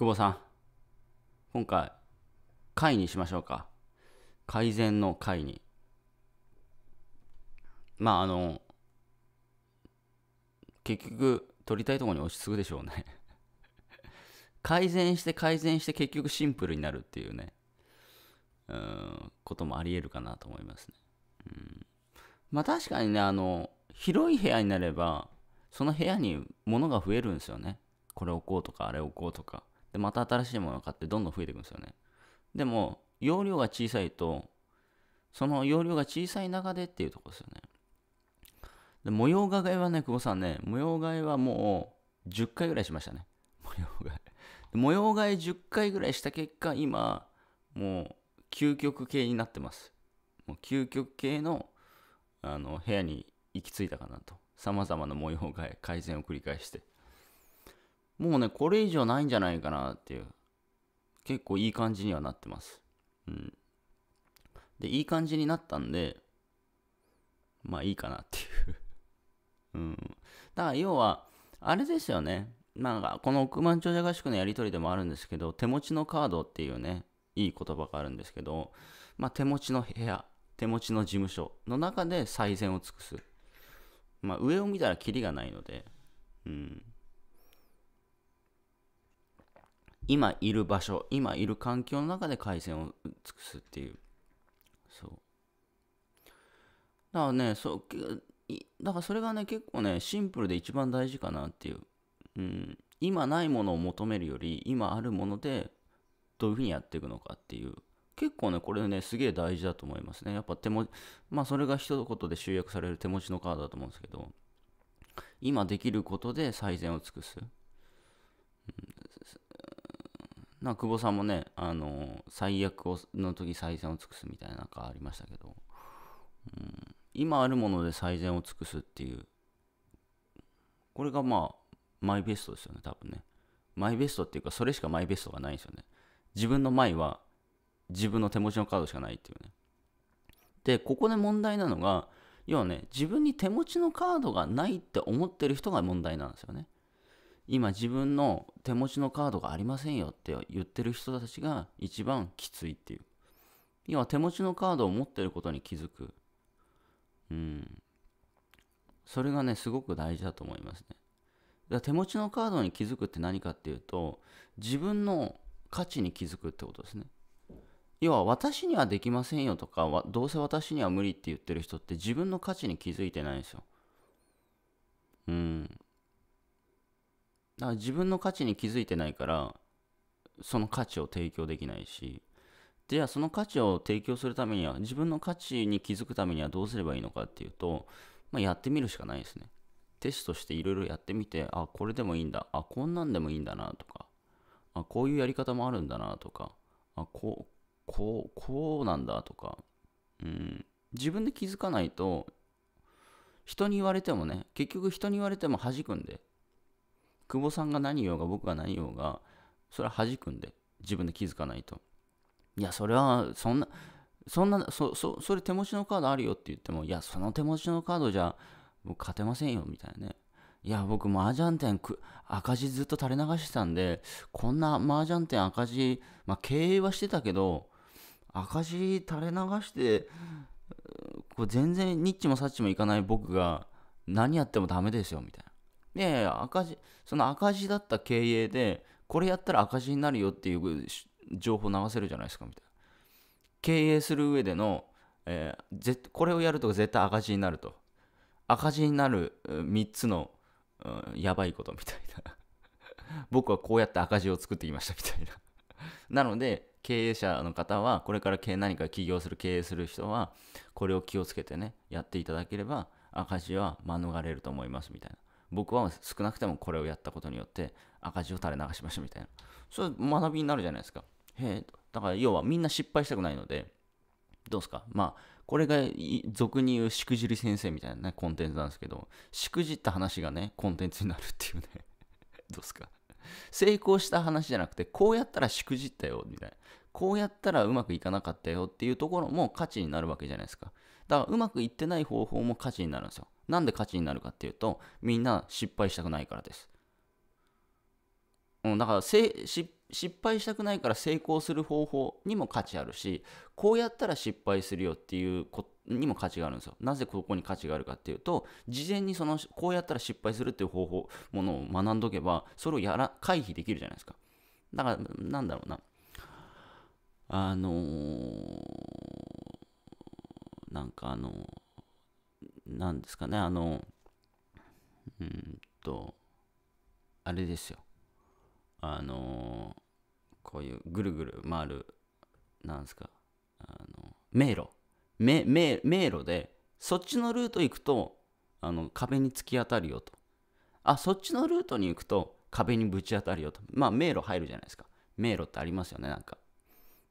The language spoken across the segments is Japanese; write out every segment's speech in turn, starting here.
久保さん、今回、回にしましょうか。改善の回に。まあ、あの、結局、取りたいところに落ち着くでしょうね 改善して改善して結局シンプルになるっていうね、うん、こともありえるかなと思いますね。うん、まあ確かにね、あの、広い部屋になれば、その部屋に物が増えるんですよね。これ置こうとか、あれ置こうとか。で、また新しいものを買ってどんどん増えていくんですよね。でも、容量が小さいと、その容量が小さい中でっていうとこですよね。で模様替えはね、久保さんね、模様替えはもう10回ぐらいしましたね。模様替え。模様替え10回ぐらいした結果、今、もう究極系になってます。もう究極系のあの部屋に行き着いたかなと。さまざまな模様替え、改善を繰り返して。もうね、これ以上ないんじゃないかなっていう。結構いい感じにはなってます。うん。で、いい感じになったんで、まあいいかなっていう うん。だから要は、あれですよね。なんか、この億万長者合宿のやりとりでもあるんですけど、手持ちのカードっていうね、いい言葉があるんですけど、まあ手持ちの部屋、手持ちの事務所の中で最善を尽くす。まあ上を見たらキリがないので、うん。今いる場所今いる環境の中で回線を尽くすっていうそうだからねそうだからそれがね結構ねシンプルで一番大事かなっていう、うん、今ないものを求めるより今あるものでどういうふうにやっていくのかっていう結構ねこれねすげえ大事だと思いますねやっぱ手持まあそれが一言で集約される手持ちのカードだと思うんですけど今できることで最善を尽くす、うん、な久保さんもね、あの最悪をの時最善を尽くすみたいななんかありましたけど、うん、今あるもので最善を尽くすっていう、これがまあ、マイベストですよね、多分ね。マイベストっていうか、それしかマイベストがないんですよね。自分の前は自分の手持ちのカードしかないっていうね。で、ここで問題なのが、要はね、自分に手持ちのカードがないって思ってる人が問題なんですよね。今自分の手持ちのカードがありませんよって言ってる人たちが一番きついっていう。要は手持ちのカードを持ってることに気づく。うん。それがね、すごく大事だと思いますね。だから手持ちのカードに気づくって何かっていうと、自分の価値に気づくってことですね。要は私にはできませんよとか、どうせ私には無理って言ってる人って自分の価値に気づいてないんですよ。うん。だから自分の価値に気づいてないからその価値を提供できないしじゃあその価値を提供するためには自分の価値に気づくためにはどうすればいいのかっていうと、まあ、やってみるしかないですねテストしていろいろやってみてあこれでもいいんだあこんなんでもいいんだなとかあこういうやり方もあるんだなとかあこうこうこうなんだとか、うん、自分で気づかないと人に言われてもね結局人に言われても弾くんで久保さんが何言おうが僕が何言おうがそれは弾くんで自分で気づかないといやそれはそんなそんなそそそれ手持ちのカードあるよって言ってもいやその手持ちのカードじゃ僕勝てませんよみたいなねいや僕麻雀店く赤字ずっと垂れ流してたんでこんな麻雀店赤字まあ経営はしてたけど赤字垂れ流してこう全然ニッチもサッチもいかない僕が何やってもダメですよみたいないやいや、赤字、その赤字だった経営で、これやったら赤字になるよっていう情報流せるじゃないですか、みたいな。経営する上での、えー、これをやると絶対赤字になると。赤字になる3つの、うん、やばいことみたいな。僕はこうやって赤字を作ってきましたみたいな。なので、経営者の方は、これから何か起業する、経営する人は、これを気をつけてね、やっていただければ、赤字は免れると思いますみたいな。僕は少なくてもこれをやったことによって赤字を垂れ流しましたみたいな。それ学びになるじゃないですか。へえ、だから要はみんな失敗したくないので、どうですかまあ、これが俗に言うしくじり先生みたいなね、コンテンツなんですけど、しくじった話がね、コンテンツになるっていうね。どうですか成功した話じゃなくて、こうやったらしくじったよ、みたいな。こうやったらうまくいかなかったよっていうところも価値になるわけじゃないですか。だからうまくいってない方法も価値になるんですよ。なんで価値になるかっていうと、みんな失敗したくないからです。うん、だからせ失敗したくないから成功する方法にも価値あるし、こうやったら失敗するよっていうことにも価値があるんですよ。なぜここに価値があるかっていうと、事前にそのこうやったら失敗するっていう方法、ものを学んどけば、それをやら回避できるじゃないですか。だから、なんだろうな。あのー、なんかあのーなんですかね、あの、うんと、あれですよ。あの、こういうぐるぐる回る、なんですか、あの、迷路。め迷路で、そっちのルート行くと、あの、壁に突き当たるよと。あ、そっちのルートに行くと、壁にぶち当たるよと。まあ、迷路入るじゃないですか。迷路ってありますよね、なんか。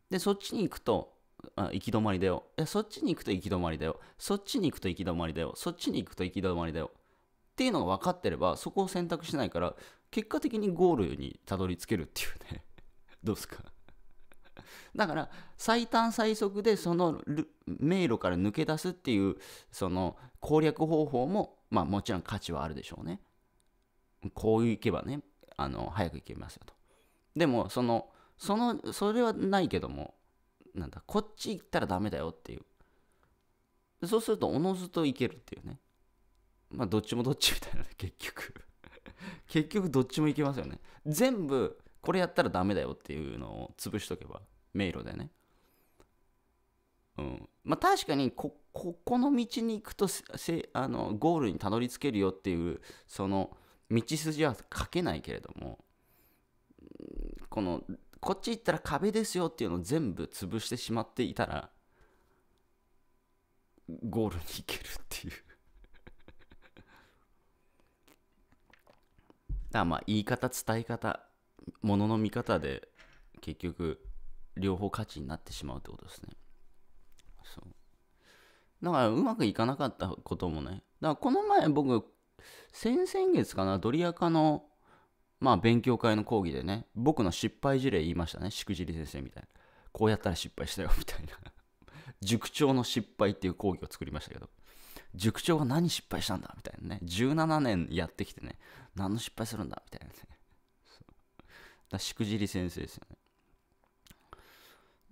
で、そっちに行くと、あ行き止まりだよ。え、そっちに行くと行き止まりだよ。そっちに行くと行き止まりだよ。そっちに行くと行き止まりだよ。っていうのが分かってれば、そこを選択しないから、結果的にゴールにたどり着けるっていうね。どうすかだから、最短最速でその迷路から抜け出すっていう、その攻略方法も、まあもちろん価値はあるでしょうね。こう行けばね、あの、早く行けますよと。でも、その、その、それはないけども、なんだこっち行ったらダメだよっていうそうするとおのずといけるっていうねまあどっちも どっちみたいな結局 結局どっちもいけますよね全部これやったらダメだよっていうのを潰しとけば迷路でねうんまあ確かにこここの道に行くとせあのゴールにたどり着けるよっていうその道筋は書けないけれどもこのこっち行ったら壁ですよっていうのを全部潰してしまっていたらゴールに行けるっていう だまあ言い方伝え方ものの見方で結局両方価値になってしまうってことですねそうだからうまくいかなかったこともねだからこの前僕先々月かなドリアカのまあ勉強会の講義でね、僕の失敗事例言いましたね。しくじり先生みたいな。こうやったら失敗したよみたいな。塾長の失敗っていう講義を作りましたけど。塾長が何失敗したんだみたいなね。17年やってきてね、何の失敗するんだみたいなね。だしくじり先生ですよね。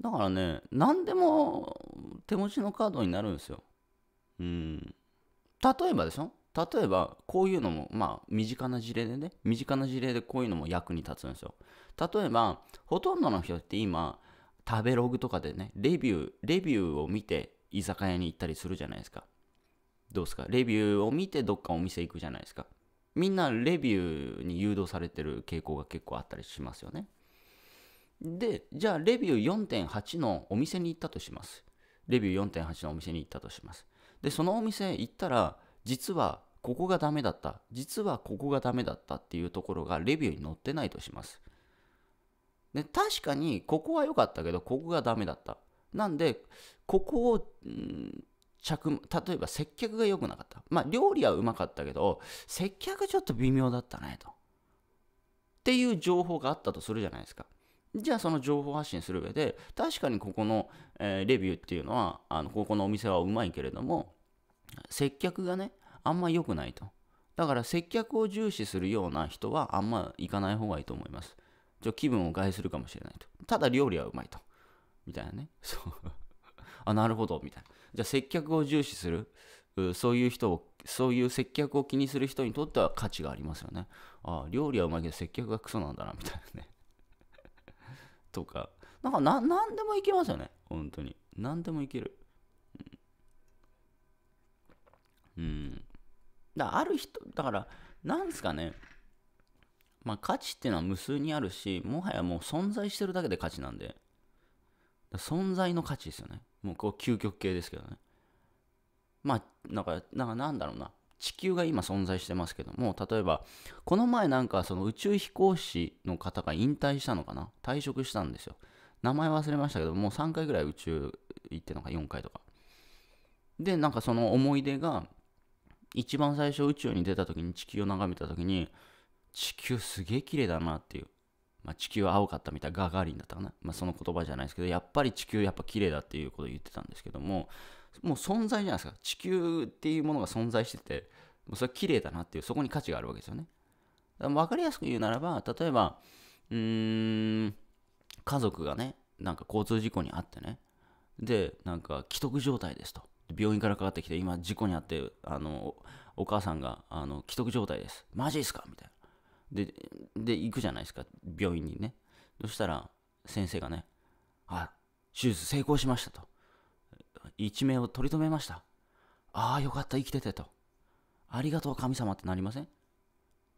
だからね、何でも手持ちのカードになるんですよ。うん。例えばでしょ例えばこういうのもまあ身近な事例でね身近な事例でこういうのも役に立つんですよ例えばほとんどの人って今食べログとかでねレビューレビューを見て居酒屋に行ったりするじゃないですかどうですかレビューを見てどっかお店行くじゃないですかみんなレビューに誘導されてる傾向が結構あったりしますよねでじゃあレビュー4.8のお店に行ったとしますレビュー4.8のお店に行ったとしますでそのお店行ったら実はここがダメだった。実はここがダメだったっていうところがレビューに載ってないとします。で、確かにここは良かったけど、ここがダメだった。なんで、ここを、うん着例えば接客が良くなかった。まあ料理はうまかったけど、接客ちょっと微妙だったねと。っていう情報があったとするじゃないですか。じゃあその情報発信する上で、確かにここの、えー、レビューっていうのは、あのここのお店はうまいけれども、接客がね、あんま良くないと。だから接客を重視するような人はあんま行かない方がいいと思います。ちょ気分を害するかもしれないと。ただ料理はうまいと。みたいなね。そう。あ、なるほど。みたいな。じゃあ接客を重視する。そういう人を、そういう接客を気にする人にとっては価値がありますよね。ああ、料理はうまいけど接客がクソなんだな、みたいなね。とか。なんかな、なんでもいけますよね。本当に。なんでもいける。うん。うんだある人、だから、なんですかね、まあ、価値っていうのは無数にあるし、もはやもう存在してるだけで価値なんで、存在の価値ですよね。もうこう究極系ですけどね。まあ、なんか、なんかなんだろうな。地球が今存在してますけども、例えば、この前なんかその宇宙飛行士の方が引退したのかな退職したんですよ。名前忘れましたけど、もう3回ぐらい宇宙行ってんのか4回とか。で、なんかその思い出が、一番最初宇宙に出た時に地球を眺めた時に地球すげえ綺麗だなっていう、まあ、地球は青かったみたいガーガーリンだったかな、まあ、その言葉じゃないですけどやっぱり地球やっぱ綺麗だっていうことを言ってたんですけどももう存在じゃないですか地球っていうものが存在しててもうそれ綺麗だなっていうそこに価値があるわけですよねか分かりやすく言うならば例えばうーん家族がねなんか交通事故にあってねでなんか既得状態ですと病院からかかってきて、今、事故に遭って、あの、お母さんが、あの、危篤状態です。マジっすかみたいな。で、で、行くじゃないですか、病院にね。そしたら、先生がね、あ、手術成功しましたと。一命を取り留めました。ああ、よかった、生きててと。ありがとう、神様ってなりません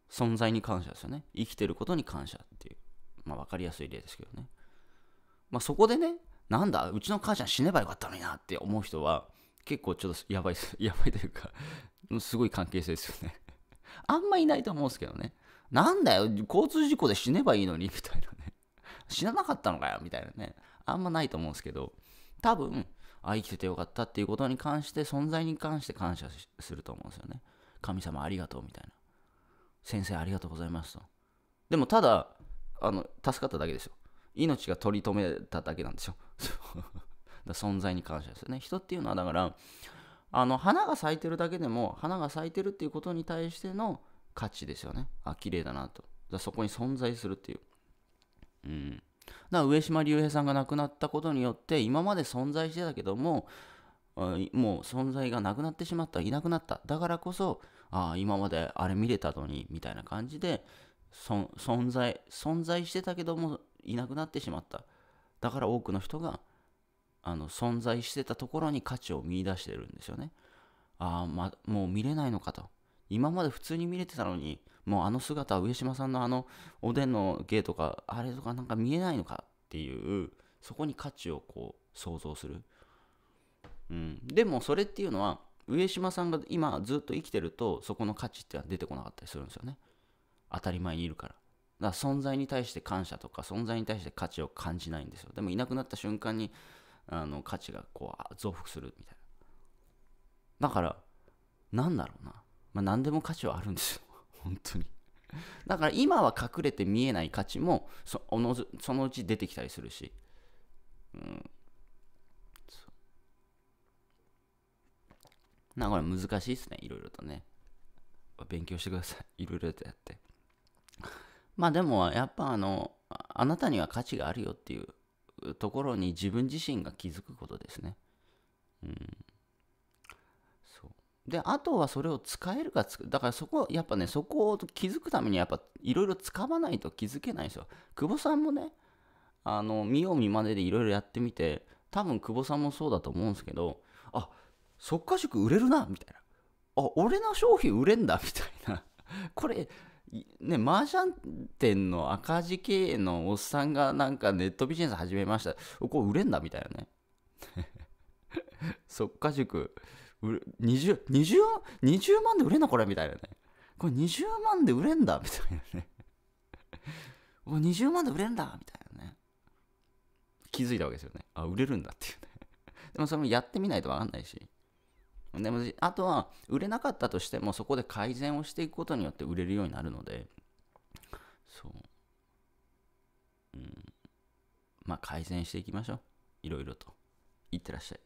存在に感謝ですよね。生きてることに感謝っていう。まあ、わかりやすい例ですけどね。まあ、そこでね、なんだ、うちの母ちゃん死ねばよかったのになって思う人は、結構ちょっとやばいです。やばいというかすごい関係性ですよね あんまいないと思うんですけどね。なんだよ、交通事故で死ねばいいのに、みたいなね。死ななかったのかよ、みたいなね。あんまないと思うんですけど、多分、あ、生きててよかったっていうことに関して、存在に関して感謝すると思うんですよね。神様ありがとう、みたいな。先生ありがとうございますと。でも、ただ、あの、助かっただけですよ。命が取り留めただけなんですよ。存在に感謝ですよね。人っていうのはだからあの花が咲いてるだけでも花が咲いてるっていうことに対しての価値ですよね。あ綺麗だなと。だそこに存在するっていう。うん。だから上島竜兵さんが亡くなったことによって今まで存在してたけどももう存在がなくなってしまったいなくなっただからこそああ今まであれ見れたのにみたいな感じで存在存在してたけどもいなくなってしまっただから多くの人があの存在してたところに価値を見いだしてるんですよね。ああ、ま、もう見れないのかと。今まで普通に見れてたのに、もうあの姿は上島さんのあのおでんの芸とか、あれとかなんか見えないのかっていう、そこに価値をこう想像する。うん、でもそれっていうのは、上島さんが今ずっと生きてると、そこの価値っては出てこなかったりするんですよね。当たり前にいるから。だから存在に対して感謝とか、存在に対して価値を感じないんですよ。でもいなくなった瞬間に、あの価値がこう増幅するみたいなだからなんだろうな、まあ、何でも価値はあるんですよ 本当にだから今は隠れて見えない価値もそおのずそのうち出てきたりするし、うん、なこれ難しいですねいろいろとね勉強してください いろいろとやってまあでもやっぱあのあなたには価値があるよっていうところに自分自身が気づくことですね。うん、そうであとはそれを使えるかだからそこやっぱねそこを気づくためにやっぱいろいろ掴まないと気づけないんですよ。久保さんもねあの見よう見まねでいろいろやってみて多分久保さんもそうだと思うんですけどあ即価塾売れるなみたいなあ俺の商品売れんだみたいなこれね、マージャン店の赤字経営のおっさんがなんかネットビジネス始めました。ここ売れんだみたいなね。そっか塾、20、20 20万で売れんのこれみたいなね。これ20万で売れんだみたいなね。これ20万で売れんだみたいなね。気づいたわけですよね。あ、売れるんだっていうね。でもそれもやってみないとわかんないし。でもあとは売れなかったとしてもそこで改善をしていくことによって売れるようになるのでそう、うん、まあ改善していきましょういろいろといってらっしゃい